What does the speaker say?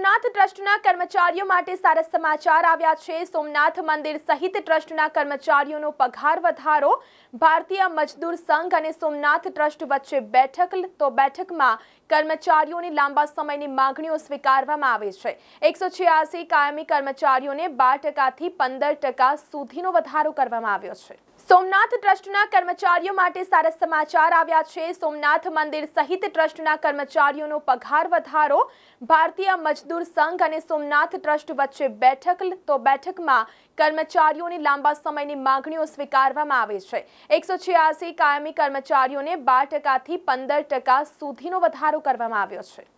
સોમનાથ ટ્રસ્ટના કર્મચારીઓ માટે સારા સમાચાર આવ્યા છે સોમનાથ મંદિર સહિત ટ્રસ્ટના કર્મચારીઓનો પગાર વધારો ભારતીય મજદૂર સંઘ અને સોમનાથ ટ્રસ્ટ વચ્ચે બેઠક તો બેઠકમાં કર્મચારીઓની લાંબા સમયની માંગણીઓ સ્વીકારવામાં આવી છે એકસો કાયમી કર્મચારીઓને બાર ટકાથી પંદર ટકા સુધીનો વધારો કરવામાં આવ્યો છે સોમનાથ ટ્રસ્ટના કર્મચારીઓ માટે સારા સમાચાર આવ્યા છે સોમનાથ મંદિર સહિત ટ્રસ્ટના કર્મચારીઓનો પગાર વધારો ભારતીય મજદૂર સંઘ અને સોમનાથ ટ્રસ્ટ વચ્ચે બેઠક તો બેઠકમાં કર્મચારીઓની લાંબા સમયની માંગણીઓ સ્વીકારવામાં આવી છે એકસો કાયમી કર્મચારીઓને બાર ટકાથી પંદર ટકા સુધીનો વધારો કરવામાં આવ્યો છે